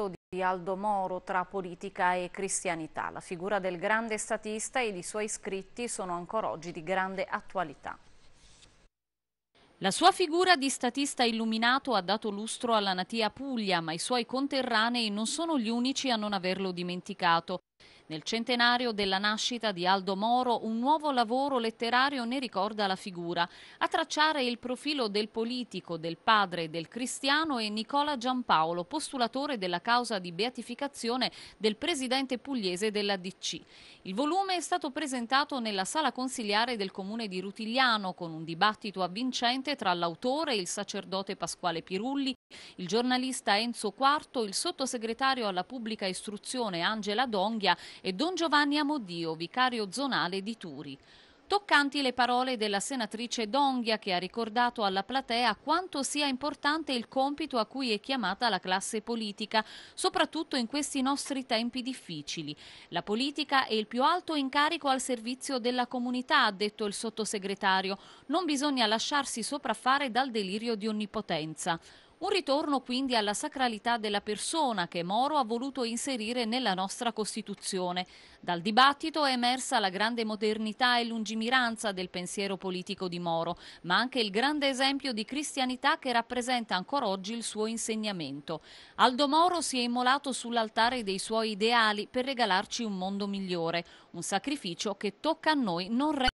conflitto di Aldo Moro tra politica e cristianità. La figura del grande statista ed i suoi scritti sono ancora oggi di grande attualità. La sua figura di statista illuminato ha dato lustro alla natia Puglia, ma i suoi conterranei non sono gli unici a non averlo dimenticato. Nel centenario della nascita di Aldo Moro, un nuovo lavoro letterario ne ricorda la figura. A tracciare il profilo del politico, del padre e del cristiano è Nicola Giampaolo, postulatore della causa di beatificazione del presidente pugliese della DC. Il volume è stato presentato nella sala consiliare del comune di Rutigliano con un dibattito avvincente tra l'autore e il sacerdote Pasquale Pirulli, il giornalista Enzo Quarto, il sottosegretario alla pubblica istruzione Angela Donghia e Don Giovanni Amodio, vicario zonale di Turi. Toccanti le parole della senatrice Donghia che ha ricordato alla platea quanto sia importante il compito a cui è chiamata la classe politica, soprattutto in questi nostri tempi difficili. La politica è il più alto incarico al servizio della comunità, ha detto il sottosegretario. Non bisogna lasciarsi sopraffare dal delirio di onnipotenza. Un ritorno quindi alla sacralità della persona che Moro ha voluto inserire nella nostra Costituzione. Dal dibattito è emersa la grande modernità e lungimiranza del pensiero politico di Moro, ma anche il grande esempio di cristianità che rappresenta ancora oggi il suo insegnamento. Aldo Moro si è immolato sull'altare dei suoi ideali per regalarci un mondo migliore, un sacrificio che tocca a noi non rendere